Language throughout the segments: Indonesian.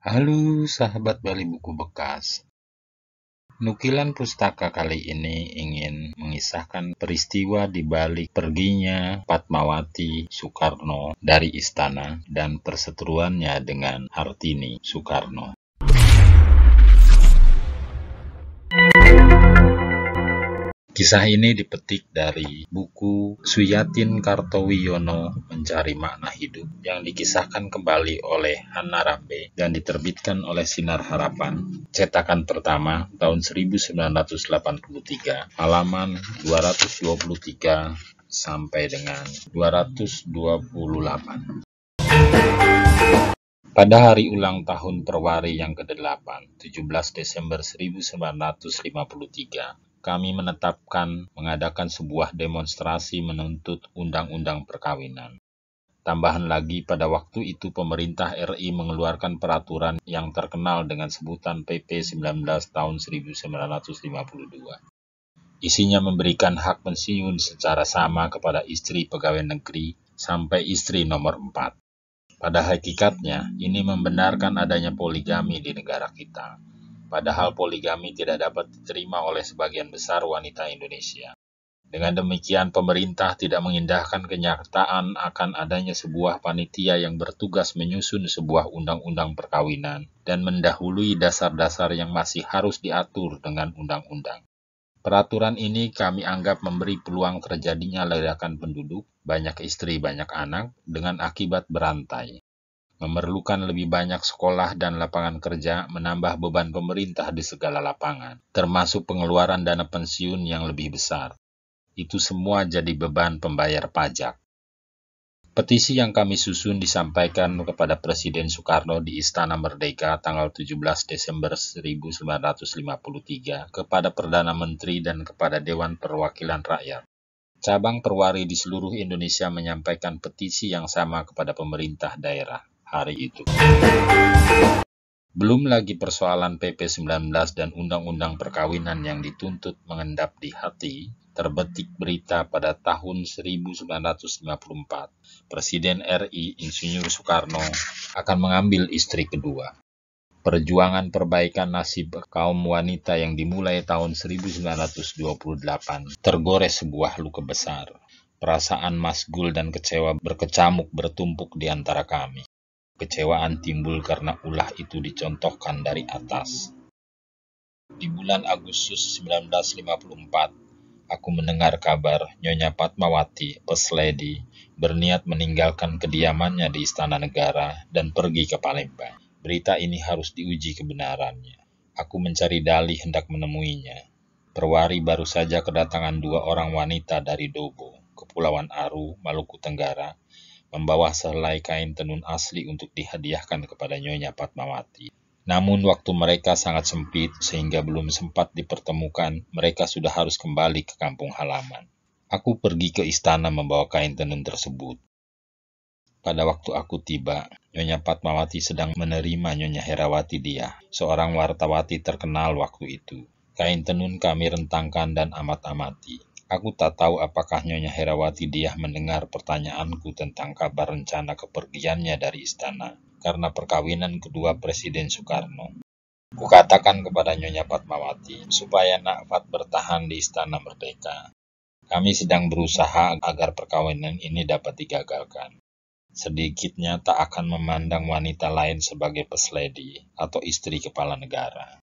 Halo sahabat Bali Buku Bekas. Nukilan pustaka kali ini ingin mengisahkan peristiwa di balik perginya Fatmawati Soekarno dari istana dan perseteruannya dengan Hartini Soekarno. Kisah ini dipetik dari buku Suyatin Kartowiyono Mencari Makna Hidup yang dikisahkan kembali oleh Hanna Rambe dan diterbitkan oleh Sinar Harapan, cetakan pertama tahun 1983, halaman 223 sampai dengan 228. Pada hari ulang tahun Perwari yang ke-8, 17 Desember 1953, kami menetapkan mengadakan sebuah demonstrasi menuntut undang-undang perkawinan. Tambahan lagi, pada waktu itu pemerintah RI mengeluarkan peraturan yang terkenal dengan sebutan PP 19 tahun 1952. Isinya memberikan hak pensiun secara sama kepada istri pegawai negeri sampai istri nomor 4. Pada hakikatnya, ini membenarkan adanya poligami di negara kita Padahal poligami tidak dapat diterima oleh sebagian besar wanita Indonesia. Dengan demikian, pemerintah tidak mengindahkan kenyataan akan adanya sebuah panitia yang bertugas menyusun sebuah undang-undang perkawinan dan mendahului dasar-dasar yang masih harus diatur dengan undang-undang. Peraturan ini kami anggap memberi peluang terjadinya ledakan penduduk, banyak istri, banyak anak, dengan akibat berantai memerlukan lebih banyak sekolah dan lapangan kerja menambah beban pemerintah di segala lapangan, termasuk pengeluaran dana pensiun yang lebih besar. Itu semua jadi beban pembayar pajak. Petisi yang kami susun disampaikan kepada Presiden Soekarno di Istana Merdeka tanggal 17 Desember 1953 kepada Perdana Menteri dan kepada Dewan Perwakilan Rakyat. Cabang perwari di seluruh Indonesia menyampaikan petisi yang sama kepada pemerintah daerah hari itu. Belum lagi persoalan PP 19 dan Undang-Undang Perkawinan yang dituntut mengendap di hati, terbetik berita pada tahun 1954. Presiden RI Insinyur Soekarno akan mengambil istri kedua. Perjuangan perbaikan nasib kaum wanita yang dimulai tahun 1928 tergores sebuah luka besar. Perasaan masgul dan kecewa berkecamuk bertumpuk di antara kami kecewaan timbul karena ulah itu dicontohkan dari atas. Di bulan Agustus 1954, aku mendengar kabar Nyonya Patmawati, Pesledi, berniat meninggalkan kediamannya di Istana Negara dan pergi ke Palembang. Berita ini harus diuji kebenarannya. Aku mencari dalih hendak menemuinya. Perwari baru saja kedatangan dua orang wanita dari Dobo, Kepulauan Aru, Maluku Tenggara, membawa sehelai kain tenun asli untuk dihadiahkan kepada Nyonya Padmawati. Namun waktu mereka sangat sempit sehingga belum sempat dipertemukan, mereka sudah harus kembali ke kampung halaman. Aku pergi ke istana membawa kain tenun tersebut. Pada waktu aku tiba, Nyonya Padmawati sedang menerima Nyonya Herawati dia, seorang wartawati terkenal waktu itu. Kain tenun kami rentangkan dan amat-amati. Aku tak tahu apakah Nyonya Herawati dia mendengar pertanyaanku tentang kabar rencana kepergiannya dari istana karena perkawinan kedua Presiden Soekarno. Kukatakan kepada Nyonya Fatmawati supaya Nak Fat bertahan di Istana Merdeka. Kami sedang berusaha agar perkawinan ini dapat digagalkan. Sedikitnya tak akan memandang wanita lain sebagai pesledi atau istri kepala negara.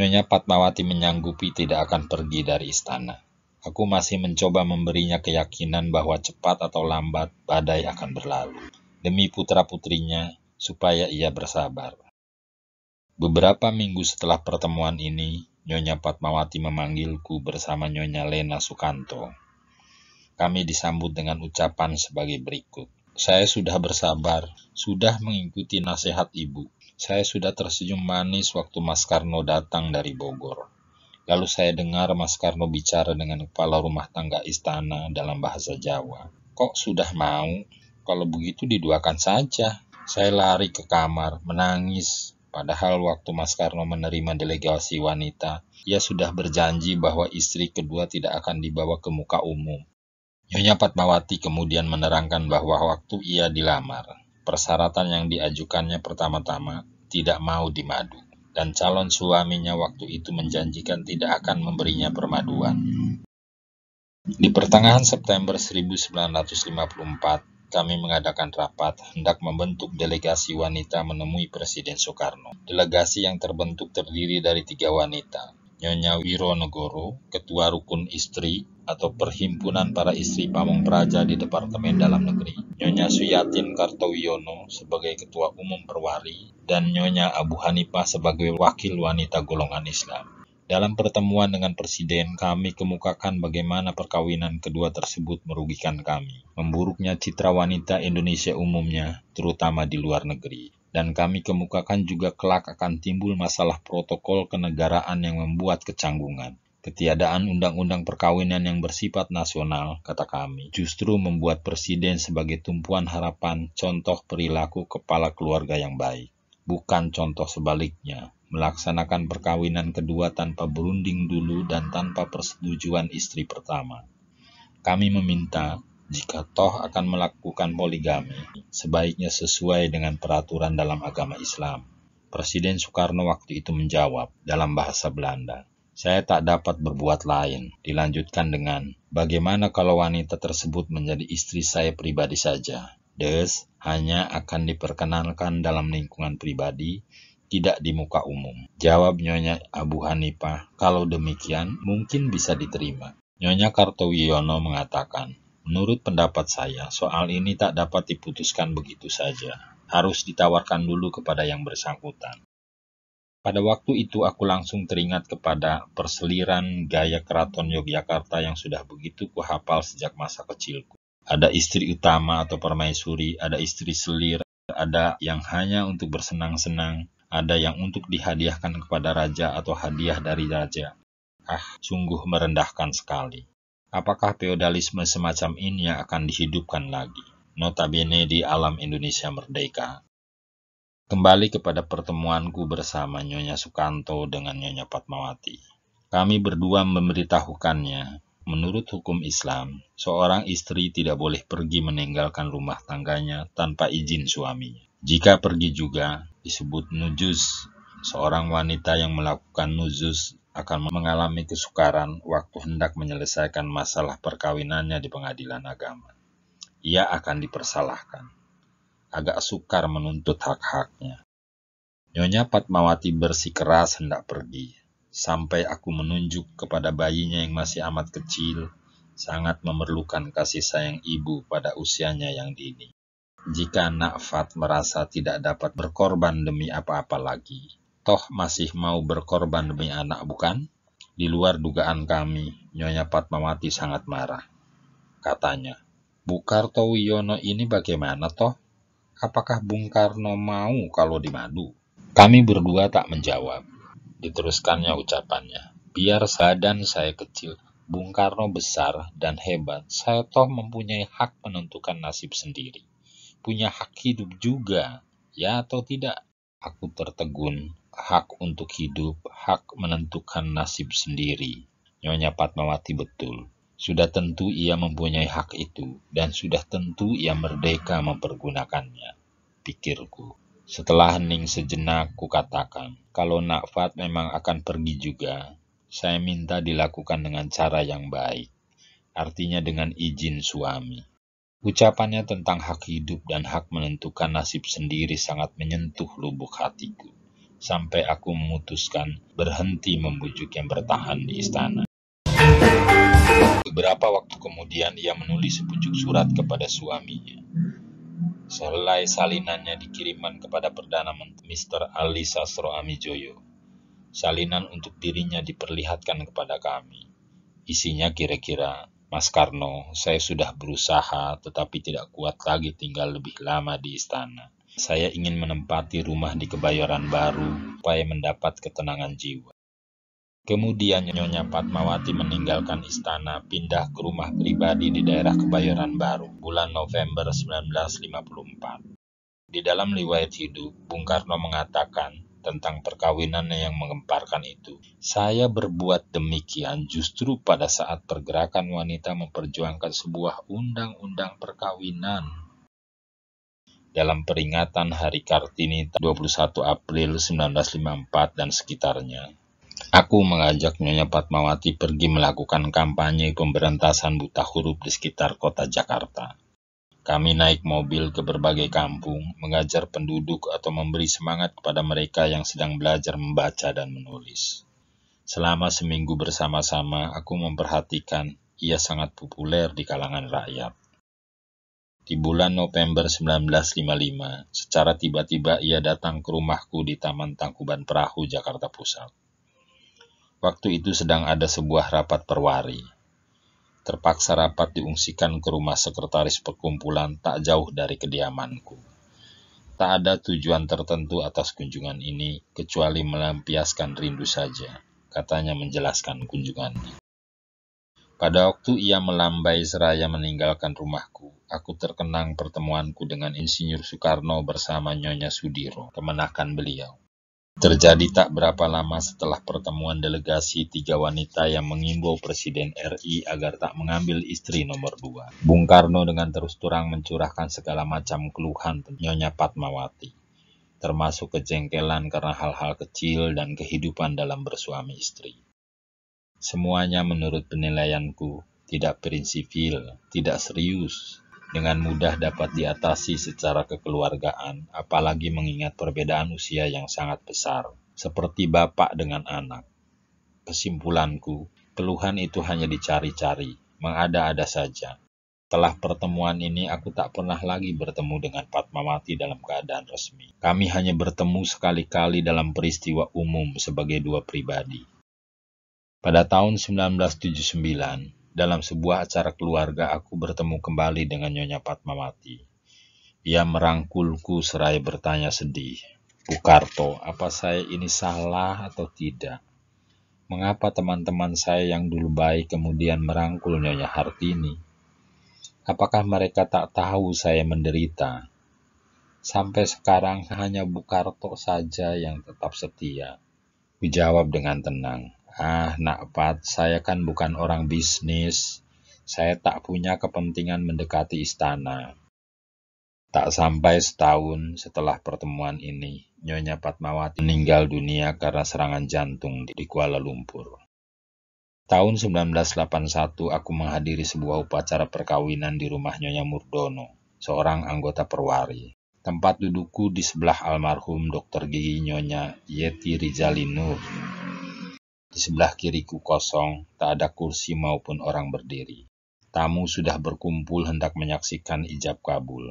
Nyonya Fatmawati menyanggupi tidak akan pergi dari istana Aku masih mencoba memberinya keyakinan bahwa cepat atau lambat badai akan berlalu, demi putra-putrinya supaya ia bersabar. Beberapa minggu setelah pertemuan ini, Nyonya Fatmawati memanggilku bersama Nyonya Lena Sukanto. Kami disambut dengan ucapan sebagai berikut. Saya sudah bersabar, sudah mengikuti nasihat ibu. Saya sudah tersenyum manis waktu Mas Karno datang dari Bogor Lalu saya dengar Mas Karno bicara dengan kepala rumah tangga istana dalam bahasa Jawa. Kok sudah mau? Kalau begitu diduakan saja. Saya lari ke kamar, menangis. Padahal waktu Mas Karno menerima delegasi wanita, ia sudah berjanji bahwa istri kedua tidak akan dibawa ke muka umum. Nyonya Fatmawati kemudian menerangkan bahwa waktu ia dilamar, persyaratan yang diajukannya pertama-tama tidak mau dimadu dan calon suaminya waktu itu menjanjikan tidak akan memberinya permaduan. Di pertengahan September 1954, kami mengadakan rapat hendak membentuk delegasi wanita menemui Presiden Soekarno. Delegasi yang terbentuk terdiri dari tiga wanita, Nyonya Wironegoro, Ketua Rukun Istri atau Perhimpunan Para Istri Pamong Praja di Departemen Dalam Negeri, Nyonya Suyatin Kartowiono sebagai Ketua Umum Perwari, dan Nyonya Abu Hanifah sebagai Wakil Wanita Golongan Islam. Dalam pertemuan dengan Presiden, kami kemukakan bagaimana perkawinan kedua tersebut merugikan kami, memburuknya citra wanita Indonesia umumnya, terutama di luar negeri, dan kami kemukakan juga kelak akan timbul masalah protokol kenegaraan yang membuat kecanggungan. Ketiadaan undang-undang perkawinan yang bersifat nasional, kata kami, justru membuat presiden sebagai tumpuan harapan contoh perilaku kepala keluarga yang baik, bukan contoh sebaliknya. Melaksanakan perkawinan kedua tanpa berunding dulu dan tanpa persetujuan istri pertama. Kami meminta jika toh akan melakukan poligami, sebaiknya sesuai dengan peraturan dalam agama Islam. Presiden Soekarno waktu itu menjawab dalam bahasa Belanda, saya tak dapat berbuat lain. Dilanjutkan dengan, bagaimana kalau wanita tersebut menjadi istri saya pribadi saja? Des, hanya akan diperkenalkan dalam lingkungan pribadi, tidak di muka umum. Jawab Nyonya Abu Hanifah, kalau demikian mungkin bisa diterima. Nyonya Kartowiono mengatakan, Menurut pendapat saya, soal ini tak dapat diputuskan begitu saja. Harus ditawarkan dulu kepada yang bersangkutan. Pada waktu itu aku langsung teringat kepada perseliran gaya keraton Yogyakarta yang sudah begitu kuhafal sejak masa kecilku. Ada istri utama atau permaisuri, ada istri selir, ada yang hanya untuk bersenang-senang, ada yang untuk dihadiahkan kepada raja atau hadiah dari raja. Ah, sungguh merendahkan sekali. Apakah feodalisme semacam ini yang akan dihidupkan lagi, notabene di alam Indonesia merdeka? Kembali kepada pertemuanku bersama Nyonya Sukanto dengan Nyonya Fatmawati. Kami berdua memberitahukannya, menurut hukum Islam, seorang istri tidak boleh pergi meninggalkan rumah tangganya tanpa izin suaminya. Jika pergi juga, disebut nujus, seorang wanita yang melakukan nujus akan mengalami kesukaran waktu hendak menyelesaikan masalah perkawinannya di pengadilan agama. Ia akan dipersalahkan. Agak sukar menuntut hak-haknya. Nyonya Patmawati bersikeras hendak pergi, sampai aku menunjuk kepada bayinya yang masih amat kecil, sangat memerlukan kasih sayang ibu pada usianya yang dini. Jika Nak Fat merasa tidak dapat berkorban demi apa-apa lagi, toh masih mau berkorban demi anak bukan? Di luar dugaan kami, Nyonya Fatmawati sangat marah. Katanya, Bu Karto Wiono ini bagaimana toh? Apakah Bung Karno mau kalau dimadu? Kami berdua tak menjawab. Diteruskannya ucapannya, biar badan saya kecil, Bung Karno besar dan hebat, saya toh mempunyai hak menentukan nasib sendiri. Punya hak hidup juga, ya atau tidak? Aku tertegun hak untuk hidup, hak menentukan nasib sendiri. Nyonya Fatmawati betul. Sudah tentu ia mempunyai hak itu, dan sudah tentu ia merdeka mempergunakannya, pikirku. Setelah hening sejenak, ku katakan, kalau Nak Fat memang akan pergi juga, saya minta dilakukan dengan cara yang baik, artinya dengan izin suami. Ucapannya tentang hak hidup dan hak menentukan nasib sendiri sangat menyentuh lubuk hatiku sampai aku memutuskan berhenti membujuk yang bertahan di istana. Beberapa waktu kemudian ia menulis sepucuk surat kepada suaminya. Selai salinannya dikirimkan kepada Perdana Menteri Mr. Ali Sastro Amijoyo. Salinan untuk dirinya diperlihatkan kepada kami. Isinya kira-kira, Mas Karno, saya sudah berusaha tetapi tidak kuat lagi tinggal lebih lama di istana saya ingin menempati rumah di Kebayoran Baru supaya mendapat ketenangan jiwa. Kemudian Nyonya Fatmawati meninggalkan istana pindah ke rumah pribadi di daerah Kebayoran Baru bulan November 1954. Di dalam riwayat hidup, Bung Karno mengatakan tentang perkawinannya yang mengemparkan itu. Saya berbuat demikian justru pada saat pergerakan wanita memperjuangkan sebuah undang-undang perkawinan dalam peringatan Hari Kartini 21 April 1954 dan sekitarnya. Aku mengajak Nyonya Fatmawati pergi melakukan kampanye pemberantasan buta huruf di sekitar kota Jakarta. Kami naik mobil ke berbagai kampung, mengajar penduduk atau memberi semangat kepada mereka yang sedang belajar membaca dan menulis. Selama seminggu bersama-sama, aku memperhatikan ia sangat populer di kalangan rakyat di bulan November 1955, secara tiba-tiba ia datang ke rumahku di Taman Tangkuban Perahu, Jakarta Pusat. Waktu itu sedang ada sebuah rapat perwari. Terpaksa rapat diungsikan ke rumah sekretaris perkumpulan tak jauh dari kediamanku. Tak ada tujuan tertentu atas kunjungan ini, kecuali melampiaskan rindu saja, katanya menjelaskan kunjungannya. Pada waktu ia melambai seraya meninggalkan rumahku, aku terkenang pertemuanku dengan Insinyur Soekarno bersama Nyonya Sudiro, kemenakan beliau. Terjadi tak berapa lama setelah pertemuan delegasi tiga wanita yang mengimbau Presiden RI agar tak mengambil istri nomor dua. Bung Karno dengan terus terang mencurahkan segala macam keluhan Nyonya Patmawati, termasuk kejengkelan karena hal-hal kecil dan kehidupan dalam bersuami istri. Semuanya menurut penilaianku tidak prinsipil, tidak serius, dengan mudah dapat diatasi secara kekeluargaan, apalagi mengingat perbedaan usia yang sangat besar, seperti bapak dengan anak. Kesimpulanku, keluhan itu hanya dicari-cari, mengada-ada saja. Setelah pertemuan ini, aku tak pernah lagi bertemu dengan Fatmawati dalam keadaan resmi. Kami hanya bertemu sekali-kali dalam peristiwa umum sebagai dua pribadi. Pada tahun 1979, dalam sebuah acara keluarga aku bertemu kembali dengan Nyonya Fatmawati. Ia merangkulku seraya bertanya sedih, Bukarto, apa saya ini salah atau tidak? Mengapa teman-teman saya yang dulu baik kemudian merangkul Nyonya Hartini? Apakah mereka tak tahu saya menderita? Sampai sekarang hanya Bukarto saja yang tetap setia. Dijawab dengan tenang Ah, Nak Pat, saya kan bukan orang bisnis. Saya tak punya kepentingan mendekati istana. Tak sampai setahun setelah pertemuan ini, Nyonya Patmawati meninggal dunia karena serangan jantung di Kuala Lumpur. Tahun 1981 aku menghadiri sebuah upacara perkawinan di rumah Nyonya Murdono, seorang anggota perwari. Tempat dudukku di sebelah almarhum Dr. Gigi Nyonya Yeti Rizalinur. Di sebelah kiriku kosong, tak ada kursi maupun orang berdiri. Tamu sudah berkumpul hendak menyaksikan ijab kabul.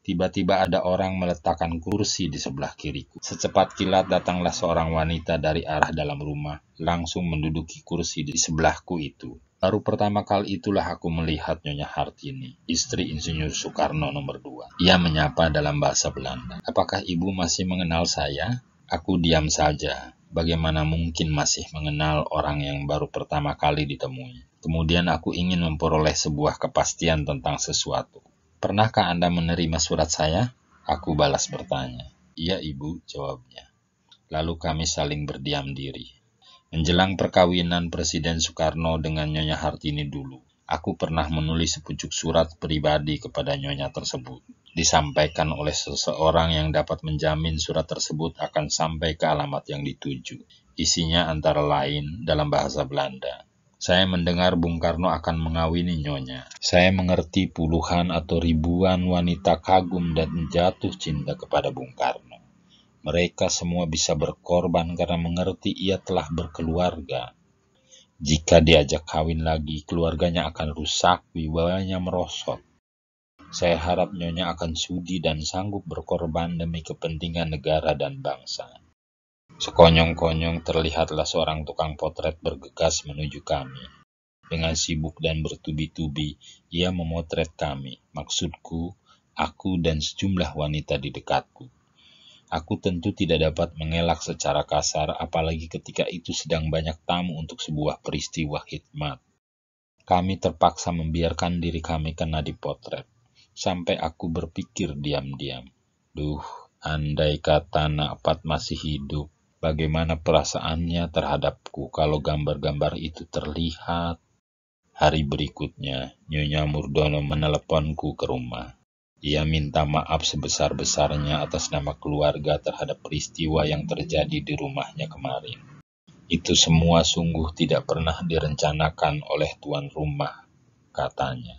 Tiba-tiba ada orang meletakkan kursi di sebelah kiriku. Secepat kilat datanglah seorang wanita dari arah dalam rumah, langsung menduduki kursi di sebelahku itu. Baru pertama kali itulah aku melihat Nyonya Hartini, istri Insinyur Soekarno nomor dua. Ia menyapa dalam bahasa Belanda. Apakah ibu masih mengenal saya? Aku diam saja bagaimana mungkin masih mengenal orang yang baru pertama kali ditemui. Kemudian aku ingin memperoleh sebuah kepastian tentang sesuatu. Pernahkah Anda menerima surat saya? Aku balas bertanya. Iya, Ibu, jawabnya. Lalu kami saling berdiam diri. Menjelang perkawinan Presiden Soekarno dengan Nyonya Hartini dulu, Aku pernah menulis sepucuk surat pribadi kepada nyonya tersebut. Disampaikan oleh seseorang yang dapat menjamin surat tersebut akan sampai ke alamat yang dituju. Isinya antara lain dalam bahasa Belanda. Saya mendengar Bung Karno akan mengawini nyonya. Saya mengerti puluhan atau ribuan wanita kagum dan jatuh cinta kepada Bung Karno. Mereka semua bisa berkorban karena mengerti ia telah berkeluarga, jika diajak kawin lagi, keluarganya akan rusak, wibawanya merosot. Saya harap Nyonya akan sudi dan sanggup berkorban demi kepentingan negara dan bangsa. Sekonyong-konyong terlihatlah seorang tukang potret bergegas menuju kami. Dengan sibuk dan bertubi-tubi, ia memotret kami. Maksudku, aku dan sejumlah wanita di dekatku. Aku tentu tidak dapat mengelak secara kasar, apalagi ketika itu sedang banyak tamu untuk sebuah peristiwa khidmat. Kami terpaksa membiarkan diri kami kena dipotret, sampai aku berpikir diam-diam. Duh, andai kata Pat masih hidup, bagaimana perasaannya terhadapku kalau gambar-gambar itu terlihat? Hari berikutnya, Nyonya Murdono meneleponku ke rumah. Ia minta maaf sebesar-besarnya atas nama keluarga terhadap peristiwa yang terjadi di rumahnya kemarin. Itu semua sungguh tidak pernah direncanakan oleh tuan rumah, katanya.